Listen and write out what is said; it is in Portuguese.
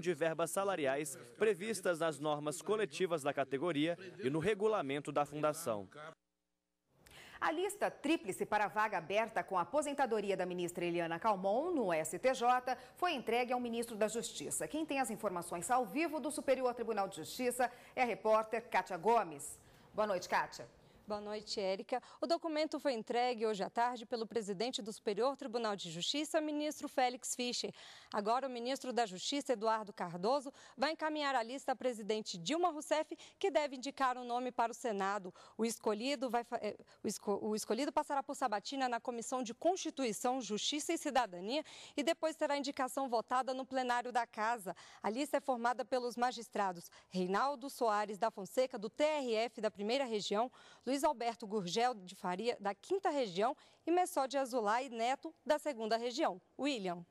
de verbas salariais previstas nas normas coletivas da categoria e no regulamento da fundação. A lista tríplice para a vaga aberta com a aposentadoria da ministra Eliana Calmon no STJ foi entregue ao ministro da Justiça. Quem tem as informações ao vivo do Superior Tribunal de Justiça é a repórter Kátia Gomes. Boa noite, Kátia. Boa noite, Érica. O documento foi entregue hoje à tarde pelo presidente do Superior Tribunal de Justiça, ministro Félix Fischer. Agora, o ministro da Justiça, Eduardo Cardoso, vai encaminhar a lista à presidente Dilma Rousseff, que deve indicar o um nome para o Senado. O escolhido, vai, eh, o escolhido passará por sabatina na Comissão de Constituição, Justiça e Cidadania e depois terá indicação votada no plenário da Casa. A lista é formada pelos magistrados Reinaldo Soares da Fonseca, do TRF da Primeira Região, Luiz Luiz Alberto Gurgel de Faria, da 5 Região, e Messó de Azulay Neto, da 2 Região. William.